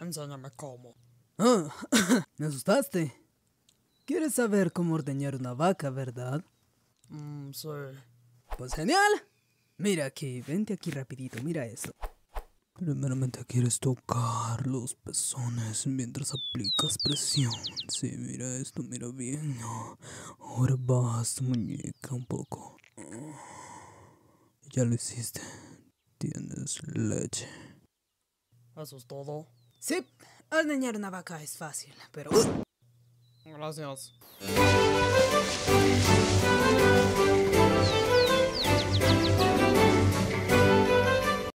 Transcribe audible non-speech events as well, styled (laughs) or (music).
Enséñame cómo. Ah, (laughs) me asustaste. ¿Quieres saber cómo ordeñar una vaca, verdad? Mmm, sí. Pues genial. Mira aquí, vente aquí rapidito, mira eso. Primeramente quieres tocar los pezones mientras aplicas presión. Sí, mira esto, mira bien. Ahora vas muñeca un poco. Ya lo hiciste. Tienes leche. Eso todo. Sí, ordeñar una vaca es fácil, pero... Gracias.